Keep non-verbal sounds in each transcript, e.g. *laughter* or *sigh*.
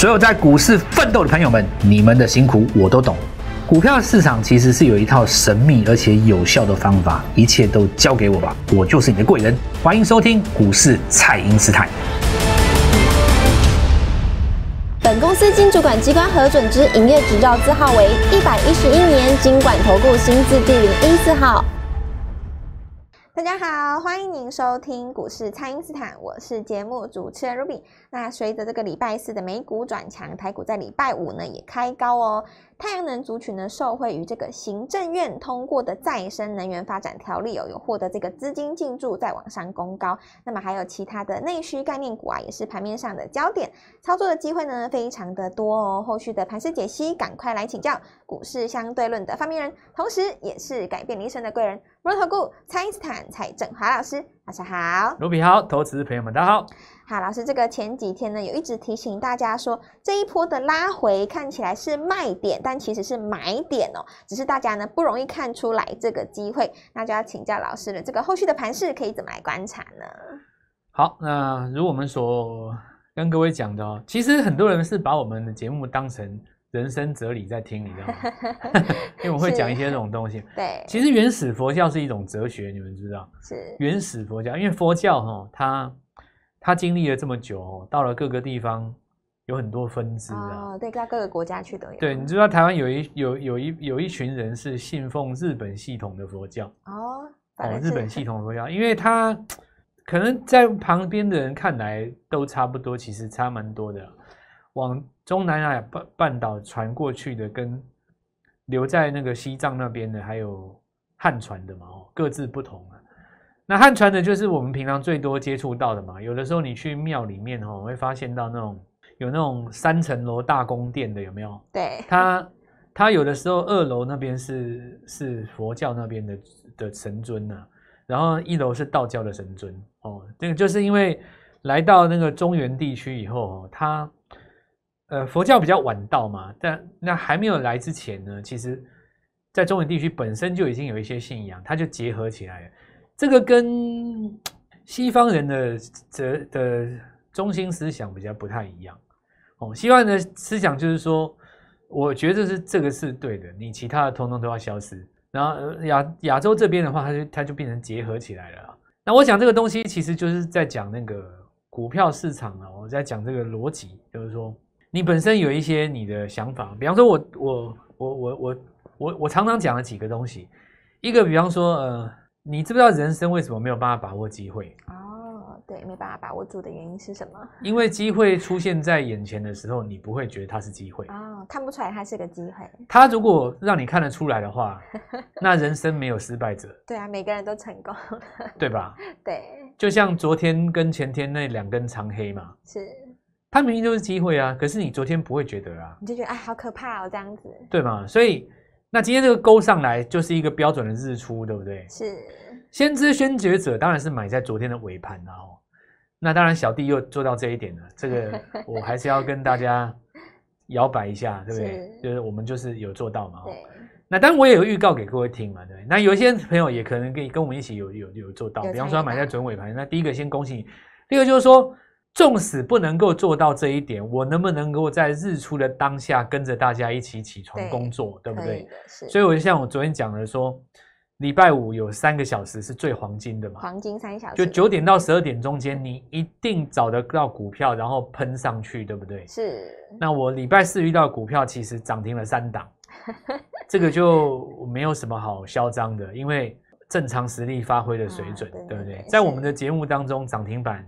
所有在股市奋斗的朋友们，你们的辛苦我都懂。股票市场其实是有一套神秘而且有效的方法，一切都交给我吧，我就是你的贵人。欢迎收听《股市蔡英姿谈》。本公司经主管机关核准之营业执照字号为一百一十一年经管投顾新字第零一四号。大家好，欢迎您收听股市蔡因斯坦，我是节目主持人 Ruby。那随着这个礼拜四的美股转强，台股在礼拜五呢也开高哦。太阳能族群呢，受惠于这个行政院通过的再生能源发展条例哦，有获得这个资金进驻，再往上攻高。那么还有其他的内需概念股啊，也是盘面上的焦点，操作的机会呢非常的多哦。后续的盘势解析，赶快来请教股市相对论的发明人，同时也是改变一生的贵人，罗投顾蔡斯坦蔡振华老师，大家好。卢比豪投资朋友们，大家好。好，老师，这个前几天呢，有一直提醒大家说，这一波的拉回看起来是卖点，但其实是买点哦，只是大家呢不容易看出来这个机会，那就要请教老师了。这个后续的盘势可以怎么来观察呢？好，那如我们所跟各位讲的哦，其实很多人是把我们的节目当成人生哲理在听，你知道吗？*laughs* 因为我会 *laughs* 讲一些这种东西。对，其实原始佛教是一种哲学，你们知道是原始佛教，因为佛教哈，它。他经历了这么久，到了各个地方，有很多分支啊。对，到各个国家去都有。对，你知道台湾有一有有一有一群人是信奉日本系统的佛教哦，哦，日本 *laughs* 系统佛教，因为他可能在旁边的人看来都差不多，其实差蛮多的。往中南海半半岛传过去的，跟留在那个西藏那边的，还有汉传的嘛，哦，各自不同啊。那汉传的，就是我们平常最多接触到的嘛。有的时候你去庙里面哈，会发现到那种有那种三层楼大宫殿的，有没有？对。它它有的时候二楼那边是是佛教那边的的神尊呐，然后一楼是道教的神尊哦。这个就是因为来到那个中原地区以后，它呃佛教比较晚到嘛，但那还没有来之前呢，其实在中原地区本身就已经有一些信仰，它就结合起来了。这个跟西方人的哲的中心思想比较不太一样哦。西方的思想就是说，我觉得是这个是对的，你其他的通通都要消失。然后亚亚洲这边的话，它就它就变成结合起来了。那我讲这个东西，其实就是在讲那个股票市场啊。我在讲这个逻辑，就是说你本身有一些你的想法，比方说，我我我我我我我常常讲了几个东西，一个比方说呃。你知不知道人生为什么没有办法把握机会？哦，对，没办法把握住的原因是什么？*laughs* 因为机会出现在眼前的时候，你不会觉得它是机会。哦，看不出来它是个机会。它如果让你看得出来的话，*laughs* 那人生没有失败者。对啊，每个人都成功，对吧？*laughs* 对，就像昨天跟前天那两根长黑嘛，是，它明明就是机会啊，可是你昨天不会觉得啊，你就觉得哎，好可怕哦，这样子，对吧？所以。那今天这个钩上来就是一个标准的日出，对不对？是。先知先觉者当然是买在昨天的尾盘的哦。那当然小弟又做到这一点了，这个 *laughs* 我还是要跟大家摇摆一下，对不对？就是我们就是有做到嘛。那当然我也有预告给各位听嘛，对不对？那有一些朋友也可能跟跟我们一起有有有做到，比方说买在准尾盘，那第一个先恭喜你，第二个就是说。纵使不能够做到这一点，我能不能够在日出的当下跟着大家一起起床工作，对不对？所以我就像我昨天讲的，说礼拜五有三个小时是最黄金的嘛，黄金三小时，就九点到十二点中间，你一定找得到股票，然后喷上去，对不对？是。那我礼拜四遇到股票，其实涨停了三档，这个就没有什么好嚣张的，因为正常实力发挥的水准，对不对？在我们的节目当中，涨停板。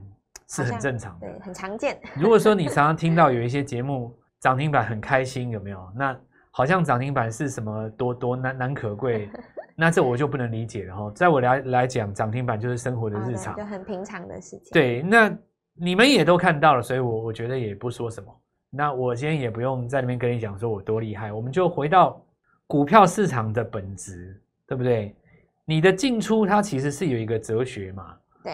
是很正常的，对，很常见。如果说你 *laughs* 常常听到有一些节目涨停板很开心，有没有？那好像涨停板是什么多多难难可贵，*laughs* 那这我就不能理解了。哈，在我来来讲，涨停板就是生活的日常，就很平常的事情。对，那你们也都看到了，所以我我觉得也不说什么。那我今天也不用在那边跟你讲说我多厉害，我们就回到股票市场的本质，对不对？你的进出它其实是有一个哲学嘛？对。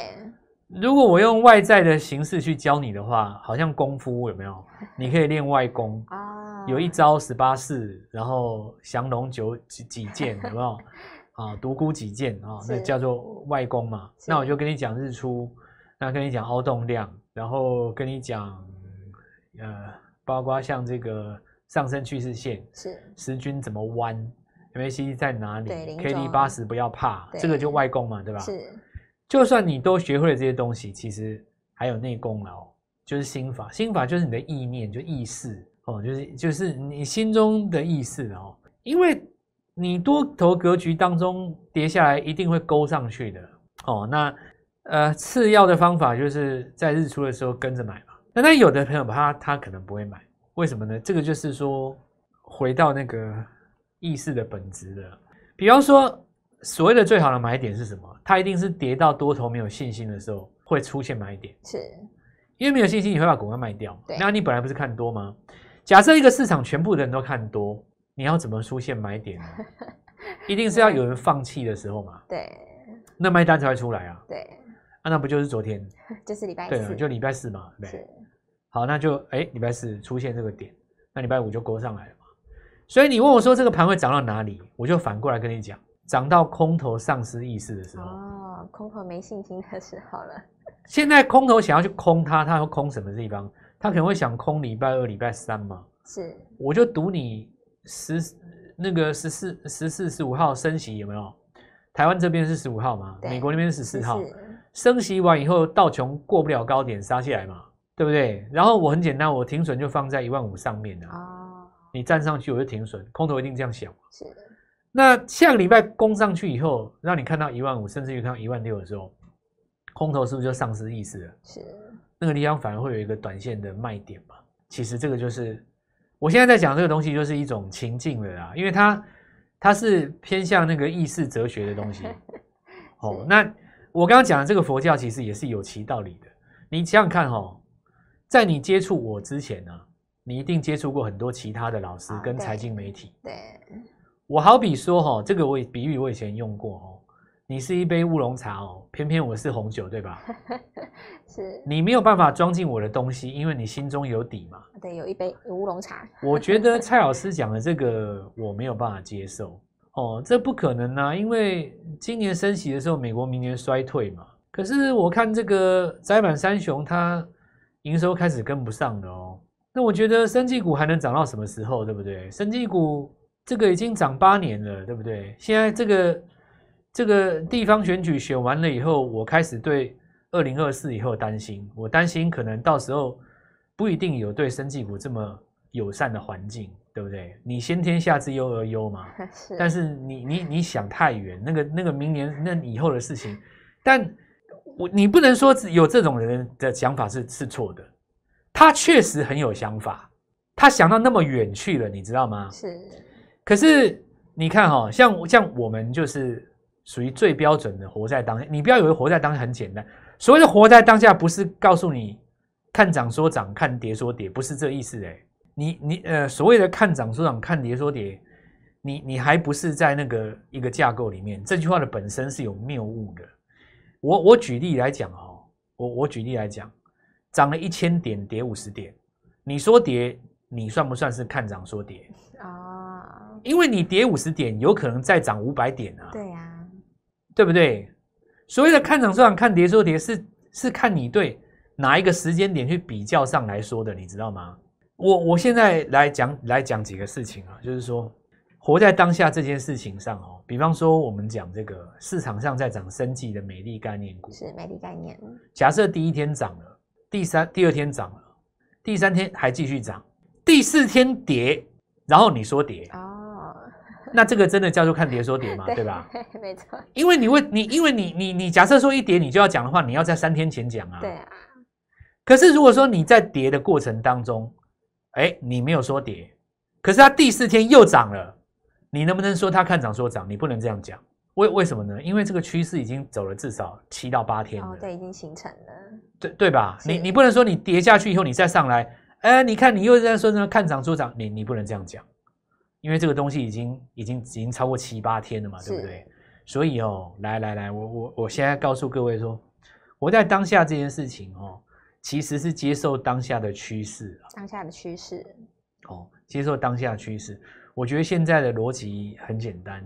如果我用外在的形式去教你的话，好像功夫有没有？*laughs* 你可以练外功啊，有一招十八式，然后降龙九几几剑 *laughs* 有没有？啊，独孤几剑啊，那叫做外功嘛。那我就跟你讲日出，那跟你讲凹洞量，然后跟你讲呃，包括像这个上升趋势线是，时均怎么弯，MACD 在哪里 k d 八十不要怕，这个就外功嘛，对吧？是。就算你都学会了这些东西，其实还有内功哦，就是心法。心法就是你的意念，就意识哦，就是就是你心中的意识哦。因为你多头格局当中跌下来，一定会勾上去的哦。那呃，次要的方法就是在日出的时候跟着买嘛。那那有的朋友他他可能不会买，为什么呢？这个就是说回到那个意识的本质的，比方说。所谓的最好的买点是什么？它一定是跌到多头没有信心的时候会出现买点，是因为没有信心你会把股票卖掉。那你本来不是看多吗？假设一个市场全部的人都看多，你要怎么出现买点呢？*laughs* 一定是要有人放弃的时候嘛。对，那卖单才会出来啊。对，啊，那不就是昨天？*laughs* 就是礼拜四，就礼拜四嘛。对，好，那就哎，礼拜四出现这个点，那礼拜五就勾上来了嘛。所以你问我说这个盘会涨到哪里，我就反过来跟你讲。涨到空头丧失意识的时候哦，空头没信心的时候了。现在空头想要去空它，它要空什么地方？它可能会想空礼拜二、礼拜三嘛。是，我就赌你十那个十四、十四、十五号升息有没有？台湾这边是十五号嘛，美国那边是十四号。升息完以后，道琼过不了高点杀起来嘛，对不对？然后我很简单，我停损就放在一万五上面啊。哦、你站上去我就停损，空头一定这样想。是。那下礼拜攻上去以后，让你看到一万五，甚至于看到一万六的时候，空头是不是就丧失意识了？是，那个理想反而会有一个短线的卖点嘛。其实这个就是我现在在讲这个东西，就是一种情境了啦，因为它它是偏向那个意识哲学的东西。*laughs* 哦，那我刚刚讲的这个佛教其实也是有其道理的。你想想看哦，在你接触我之前呢，你一定接触过很多其他的老师跟财经媒体。对。我好比说，哈，这个我比喻我以前用过，哦，你是一杯乌龙茶，哦，偏偏我是红酒，对吧？*laughs* 是你没有办法装进我的东西，因为你心中有底嘛。对，有一杯乌龙茶。我觉得 *laughs* 蔡老师讲的这个我没有办法接受，哦，这不可能啊，因为今年升息的时候，美国明年衰退嘛。可是我看这个摘板三雄，它营收开始跟不上了哦，那我觉得生技股还能涨到什么时候，对不对？生技股。这个已经涨八年了，对不对？现在这个这个地方选举选完了以后，我开始对二零二四以后担心。我担心可能到时候不一定有对生技股这么友善的环境，对不对？你先天下之忧而忧嘛。但是你你你想太远，那个那个明年那以后的事情，但我你不能说有这种人的想法是是错的。他确实很有想法，他想到那么远去了，你知道吗？是。可是你看哈，像像我们就是属于最标准的活在当下。你不要以为活在当下很简单。所谓的活在当下，不是告诉你看涨说涨，看跌说跌，不是这意思哎。你你呃，所谓的看涨说涨，看跌说跌，你你还不是在那个一个架构里面？这句话的本身是有谬误的。我我举例来讲哦，我我举例来讲，涨了一千点，跌五十点，你说跌，你算不算是看涨说跌啊？因为你跌五十点，有可能再涨五百点啊。对呀，对不对？所谓的看涨说涨，看跌说跌，是是看你对哪一个时间点去比较上来说的，你知道吗？我我现在来讲来讲几个事情啊，就是说活在当下这件事情上哦。比方说，我们讲这个市场上在涨升绩的美丽概念股，是美丽概念。假设第一天涨了，第三第二天涨了，第三天还继续涨，第四天跌，然后你说跌那这个真的叫做看跌说跌嘛，对吧？*laughs* 没错。因为你会，你，因为你你你假设说一跌你就要讲的话，你要在三天前讲啊。对啊。可是如果说你在跌的过程当中，哎，你没有说跌，可是它第四天又涨了，你能不能说它看涨说涨？你不能这样讲。为为什么呢？因为这个趋势已经走了至少七到八天了，对，已经形成了。对对吧？你你不能说你跌下去以后你再上来，哎，你看你又在说什么看涨说涨，你你不能这样讲。因为这个东西已经已经已经超过七八天了嘛，对不对？所以哦，来来来，我我我现在告诉各位说，我在当下这件事情哦，其实是接受当下的趋势，当下的趋势，哦，接受当下的趋势。我觉得现在的逻辑很简单，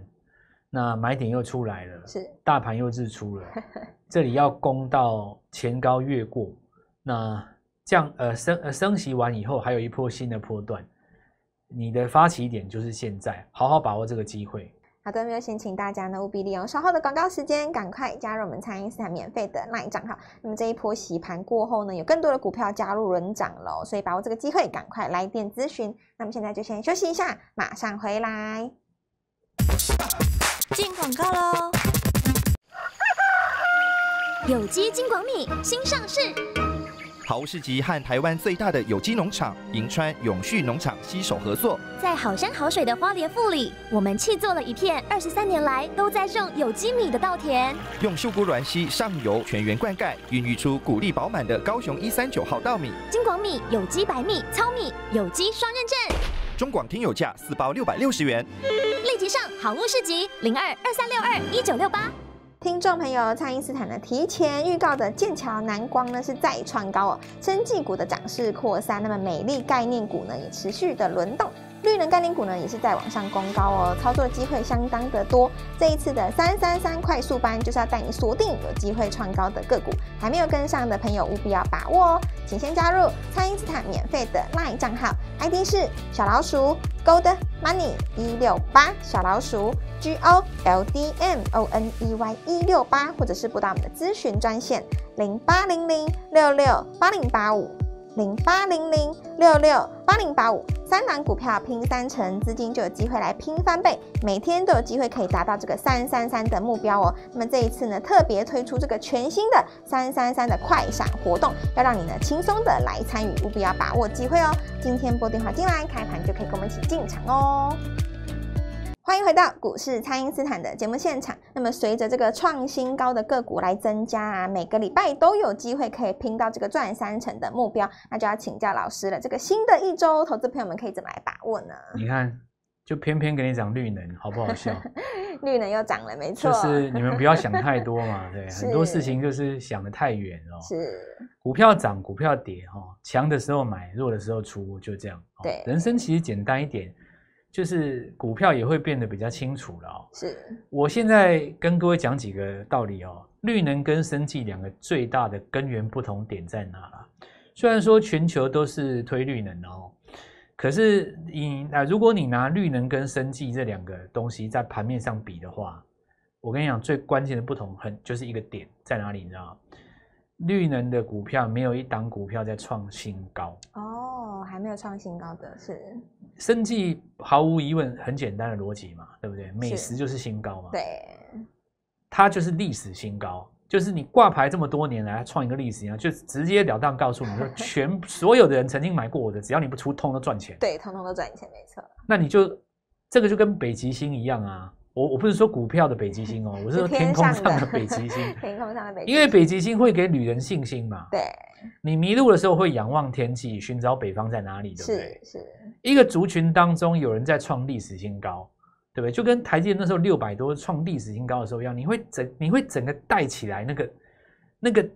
那买点又出来了，是大盘又日出了，*laughs* 这里要攻到前高越过，那降呃升呃升息完以后还有一波新的波段。你的发起点就是现在，好好把握这个机会。好的，没有先请大家呢务必利用稍后的广告时间，赶快加入我们餐饮斯坦免费的 Live 账号。那么这一波洗盘过后呢，有更多的股票加入轮涨喽，所以把握这个机会，赶快来电咨询。那么现在就先休息一下，马上回来。进广告喽，有机金广米新上市。好物市集和台湾最大的有机农场银川永续农场携手合作，在好山好水的花莲富里，我们砌做了一片二十三年来都栽种有机米的稻田，用秀姑峦溪上游全园灌溉，孕育出谷粒饱满的高雄一三九号稻米，金广米有机白米糙米有机双认证，中广听友价四包六百六十元，立即上好物市集零二二三六二一九六八。听众朋友，蔡英坦呢提前预告的剑桥蓝光呢是再创高哦，春技股的涨势扩散，那么美丽概念股呢也持续的轮动。绿能概念股呢也是在往上攻高哦，操作机会相当的多。这一次的三三三快速班就是要带你锁定有机会创高的个股，还没有跟上的朋友务必要把握哦，请先加入蔡英斯坦免费的 LINE 账号，ID 是小老鼠 Gold Money 一六八，小老鼠 G O L D M O N E Y 一六八，或者是拨打我们的咨询专线零八零零六六八零八五。零八零零六六八零八五，三档股票拼三成资金就有机会来拼翻倍，每天都有机会可以达到这个三三三的目标哦。那么这一次呢，特别推出这个全新的三三三的快闪活动，要让你呢轻松的来参与，务必要把握机会哦。今天拨电话进来，开盘就可以跟我们一起进场哦。欢迎回到股市，蔡因斯坦的节目现场。那么，随着这个创新高的个股来增加啊，每个礼拜都有机会可以拼到这个赚三成的目标。那就要请教老师了，这个新的一周，投资朋友们可以怎么来把握呢？*laughs* 你看，就偏偏给你讲绿能，好不好笑？*laughs* 绿能又涨了，没错。就是你们不要想太多嘛，*laughs* 对，很多事情就是想的太远哦。是，股票涨，股票跌，哈，强的时候买，弱的时候出，就这样。对，人生其实简单一点。就是股票也会变得比较清楚了啊！是，我现在跟各位讲几个道理哦。绿能跟生技两个最大的根源不同点在哪？虽然说全球都是推绿能哦，可是你啊，如果你拿绿能跟生技这两个东西在盘面上比的话，我跟你讲，最关键的不同很就是一个点在哪里，你知道吗？绿能的股票没有一档股票在创新高哦，还没有创新高的，是。生计毫无疑问很简单的逻辑嘛，对不对？美食就是新高嘛，对，它就是历史新高，就是你挂牌这么多年来创一个历史新高，就直接了当告诉你说，*laughs* 全所有的人曾经买过我的，只要你不出通都赚钱，对，通通都赚钱，没错。那你就这个就跟北极星一样啊。我我不是说股票的北极星哦，我是说 *laughs* 天空上的北极星。天空上的北极星，因为北极星会给旅人信心嘛。对。你迷路的时候会仰望天际，寻找北方在哪里，对不对？是是。一个族群当中有人在创历史新高，对不对？就跟台积电那时候六百多创历史新高的时候一样，你会整你会整个带起来那个那个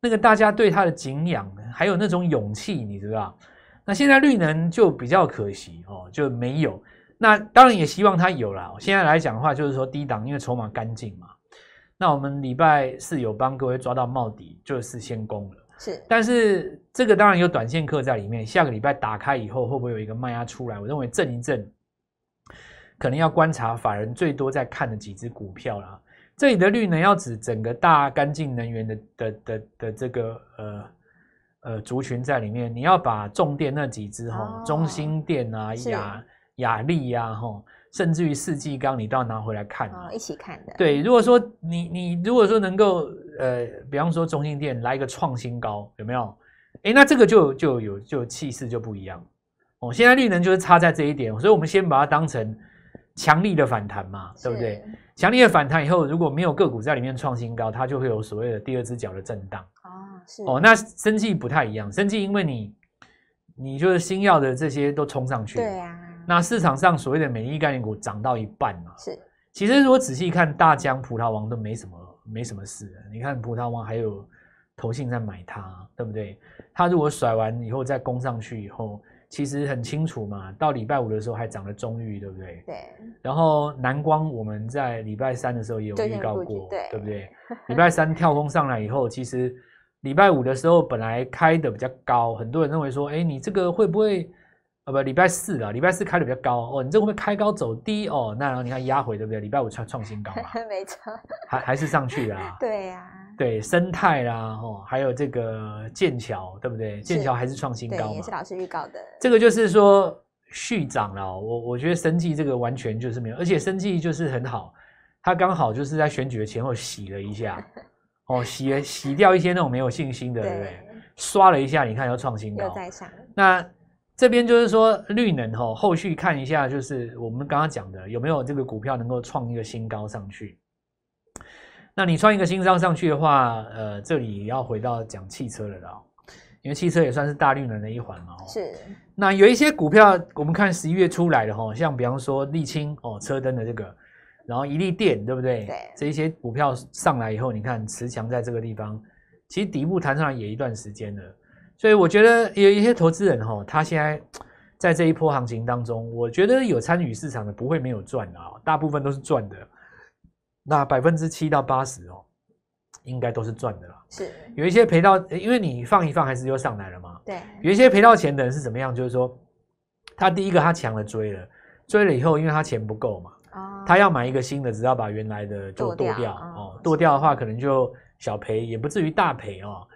那个大家对他的敬仰，还有那种勇气，你知道？那现在绿能就比较可惜哦，就没有。那当然也希望它有了。现在来讲的话，就是说低档，因为筹码干净嘛。那我们礼拜是有帮各位抓到帽底，就是先攻了。是，但是这个当然有短线客在里面。下个礼拜打开以后，会不会有一个卖压出来？我认为震一震，可能要观察法人最多在看的几只股票啦。这里的绿呢，要指整个大干净能源的的的的这个呃呃族群在里面。你要把重电那几只红，中心电啊呀。雅力呀，吼，甚至于四季钢，你都要拿回来看。啊，一起看的。对，如果说你你如果说能够，呃，比方说中心店来一个创新高，有没有？哎，那这个就就有就气势就不一样。哦，现在绿能就是差在这一点，所以我们先把它当成强力的反弹嘛，对不对？强力的反弹以后，如果没有个股在里面创新高，它就会有所谓的第二只脚的震荡。哦，是。哦，那生气不太一样，生气因为你你就是新药的这些都冲上去。对呀。那市场上所谓的美丽概念股涨到一半了，是。其实如果仔细看，大疆、葡萄王都没什么，没什么事。你看葡萄王还有投信在买它，对不对？它如果甩完以后再攻上去以后，其实很清楚嘛。到礼拜五的时候还涨了中裕，对不对？对。然后南光，我们在礼拜三的时候也有预告过，对不对？*laughs* 礼拜三跳空上来以后，其实礼拜五的时候本来开的比较高，很多人认为说，哎，你这个会不会？啊不，礼拜四了，礼拜四开的比较高哦，你这会不会开高走低哦？那然你看压回对不对？礼拜五创创新高，*laughs* 没错，还还是上去啦。*laughs* 对啊，对，生态啦，哦，还有这个剑桥对不对？剑桥还是创新高吗？也是老师预告的。这个就是说续涨了，我我觉得生技这个完全就是没有，而且生技就是很好，它刚好就是在选举的前后洗了一下，*laughs* 哦，洗了洗掉一些那种没有信心的，对不对？刷了一下，你看又创新高，又上，那。这边就是说，绿能哈，后续看一下，就是我们刚刚讲的有没有这个股票能够创一个新高上去。那你创一个新高上去的话，呃，这里要回到讲汽车了的因为汽车也算是大绿能的一环嘛。是。那有一些股票，我们看十一月出来的哈，像比方说沥青哦，车灯的这个，然后一力电，对不对？对。这一些股票上来以后，你看持强在这个地方，其实底部弹上来也一段时间了。所以我觉得有一些投资人哈，他现在在这一波行情当中，我觉得有参与市场的不会没有赚的哦，大部分都是赚的，那百分之七到八十哦，应该都是赚的啦。是有一些赔到，因为你放一放还是又上来了嘛。对。有一些赔到钱的人是怎么样？就是说，他第一个他抢了追了，追了以后，因为他钱不够嘛，他要买一个新的，只要把原来的就剁掉哦，剁掉的话可能就小赔，也不至于大赔哦。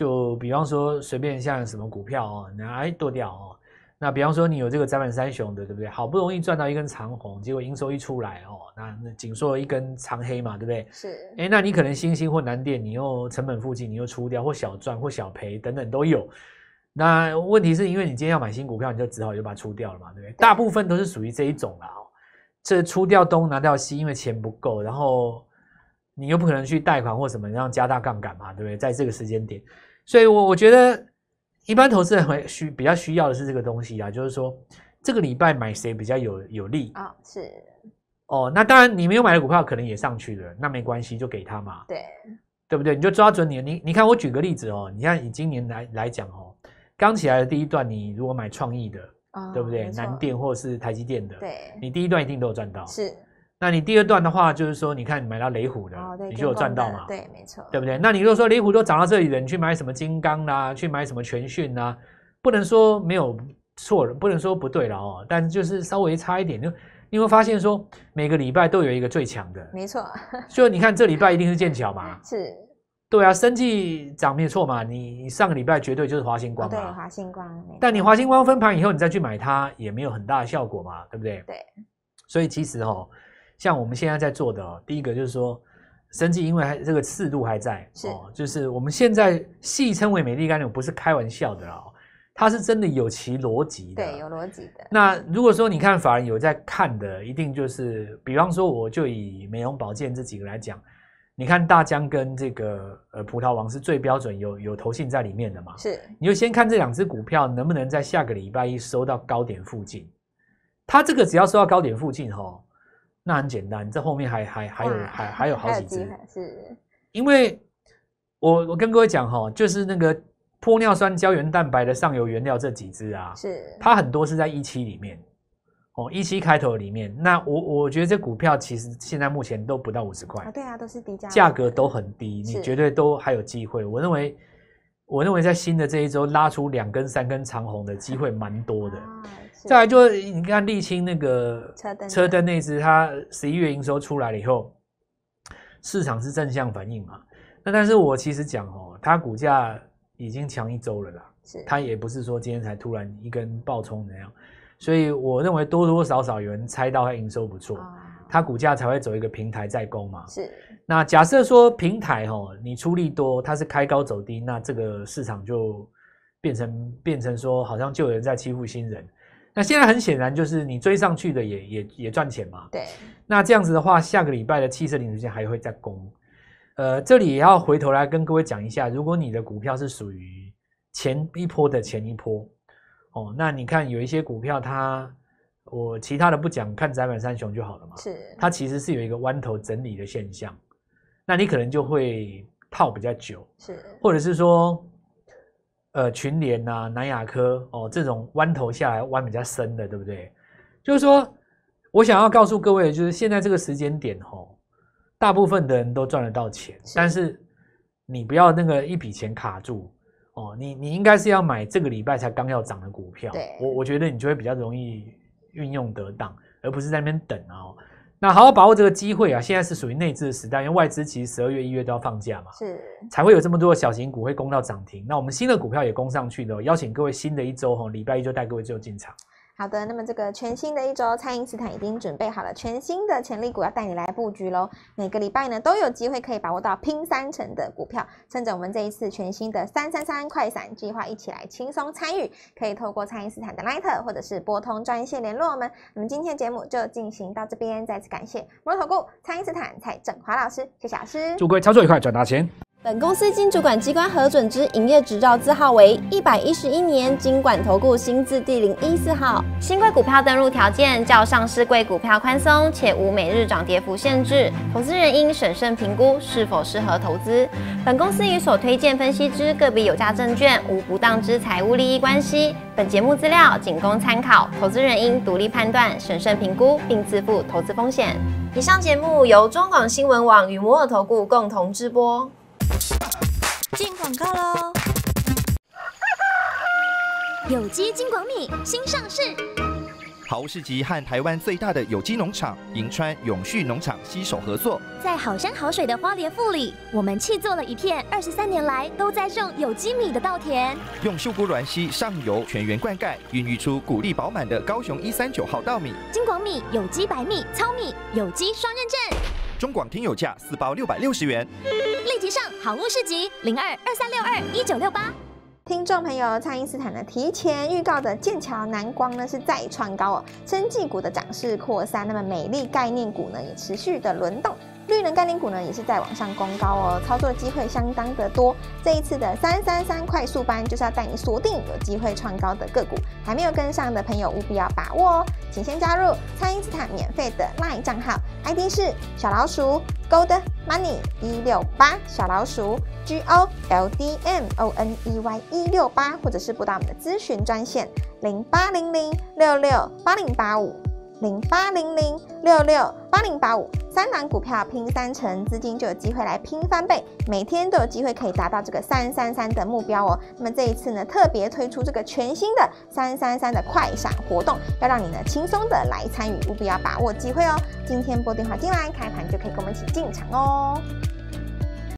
就比方说，随便像什么股票哦，拿来剁掉哦。那比方说，你有这个宅板三雄的，对不对？好不容易赚到一根长红，结果营收一出来哦，那那紧缩一根长黑嘛，对不对？是。哎，那你可能新兴或蓝点，你又成本附近，你又出掉或小赚或小赔等等都有。那问题是因为你今天要买新股票，你就只好就把它出掉了嘛，对不对？大部分都是属于这一种啦。这出掉东，拿掉西，因为钱不够，然后你又不可能去贷款或什么让加大杠杆嘛，对不对？在这个时间点。所以，我我觉得一般投资人会需比较需要的是这个东西啊，就是说这个礼拜买谁比较有有利啊？是哦，那当然你没有买的股票可能也上去了，那没关系，就给他嘛。对对不对？你就抓准你，你你看我举个例子哦，你看以今年来来讲哦，刚起来的第一段，你如果买创意的，对不对？南电或者是台积电的，对，你第一段一定都有赚到。是。那你第二段的话，就是说，你看你买到雷虎的，你就有赚到嘛？对，没错，对不对？那你如果说雷虎都涨到这里了，你去买什么金刚啦，去买什么全讯啦，不能说没有错了，不能说不对了哦，但是就是稍微差一点，就你会发现说每个礼拜都有一个最强的，没错。以你看这礼拜一定是剑桥嘛？*laughs* 是，对啊，生绩涨没错嘛。你上个礼拜绝对就是华星光嘛，对，华星光。但你华星光分盘以后，你再去买它，也没有很大的效果嘛，对不对？对。所以其实哦。像我们现在在做的哦，第一个就是说，生至因为还这个次度还在哦，就是我们现在戏称为美丽概流，不是开玩笑的哦，它是真的有其逻辑的，对，有逻辑的。那如果说你看法人有在看的，一定就是，比方说，我就以美容保健这几个来讲，你看大疆跟这个呃葡萄王是最标准有有投信在里面的嘛，是。你就先看这两只股票能不能在下个礼拜一收到高点附近，它这个只要收到高点附近哈。那很简单，这后面还还还有还还有好几只，是因为我我跟各位讲哈，就是那个玻尿酸胶原蛋白的上游原料这几只啊，是它很多是在一期里面哦，一期开头里面。那我我觉得这股票其实现在目前都不到五十块，对啊，都是低价，价格都很低，你绝对都还有机会。我认为我认为在新的这一周拉出两根三根长红的机会蛮多的。再来就你看沥青那个车灯，车灯那只，它十一月营收出来了以后，市场是正向反应嘛？那但是我其实讲哦，它股价已经强一周了啦，是它也不是说今天才突然一根爆冲那样，所以我认为多多少少有人猜到它营收不错，它股价才会走一个平台再攻嘛。是那假设说平台哦，你出力多，它是开高走低，那这个市场就变成变成说好像就有人在欺负新人。那现在很显然就是你追上去的也也也赚钱嘛？对。那这样子的话，下个礼拜的汽车零部件还会再攻。呃，这里也要回头来跟各位讲一下，如果你的股票是属于前一波的前一波，哦，那你看有一些股票，它我其他的不讲，看宅板三雄就好了嘛。是。它其实是有一个弯头整理的现象，那你可能就会套比较久。是。或者是说。呃，群联呐，南亚科哦，这种弯头下来弯比较深的，对不对？就是说，我想要告诉各位，就是现在这个时间点吼，大部分的人都赚得到钱，但是你不要那个一笔钱卡住哦，你你应该是要买这个礼拜才刚要涨的股票，我我觉得你就会比较容易运用得当，而不是在那边等哦。那好好把握这个机会啊！现在是属于内资的时代，因为外资其实十二月、一月都要放假嘛，是才会有这么多的小型股会攻到涨停。那我们新的股票也攻上去的，邀请各位新的一周哈，礼拜一就带各位就进场。好的，那么这个全新的一周，蔡英斯坦已经准备好了全新的潜力股，要带你来布局喽。每个礼拜呢，都有机会可以把握到拼三成的股票，趁着我们这一次全新的三三三快闪计划，一起来轻松参与。可以透过蔡英斯坦的 LINE，或者是拨通专线联络我们。那么今天节目就进行到这边，再次感谢摩头股蔡英斯坦蔡振华老师谢老师，祝各位操作愉快，赚大钱！本公司经主管机关核准之营业执照字号为一百一十一年经管投顾新字第零一四号。新贵股票登录条件较上市贵股票宽松，且无每日涨跌幅限制。投资人应审慎评估是否适合投资。本公司与所推荐分析之个别有价证券无不当之财务利益关系。本节目资料仅供参考，投资人应独立判断、审慎评估，并自负投资风险。以上节目由中广新闻网与摩尔投顾共同直播。进广告喽！有机金广米新上市。好市集和台湾最大的有机农场银川永续农场携手合作，在好山好水的花莲富里，我们砌作了一片二十三年来都在种有机米的稻田，用秀姑峦溪上游全员灌溉，孕育出谷粒饱满的高雄一三九号稻米。金广米有机白米糙米有机双认证，中广听友价四包六百六十元。立即上好物市集零二二三六二一九六八，听众朋友，蔡英坦呢提前预告的剑桥蓝光呢是再创高哦，春技股的涨势扩散，那么美丽概念股呢也持续的轮动。绿能概念股呢也是在往上攻高哦，操作机会相当的多。这一次的三三三快速班就是要带你锁定有机会创高的个股，还没有跟上的朋友务必要把握哦，请先加入蔡英姿他免费的 LINE 账号，ID 是小老鼠 Gold Money 一六八小老鼠 G O L D M O N E Y 一六八，或者是拨打我们的咨询专线零八零零六六八零八五。零八零零六六八零八五，三档股票拼三成资金就有机会来拼翻倍，每天都有机会可以达到这个三三三的目标哦。那么这一次呢，特别推出这个全新的三三三的快闪活动，要让你呢轻松的来参与，务必要把握机会哦。今天拨电话进来，开盘就可以跟我们一起进场哦。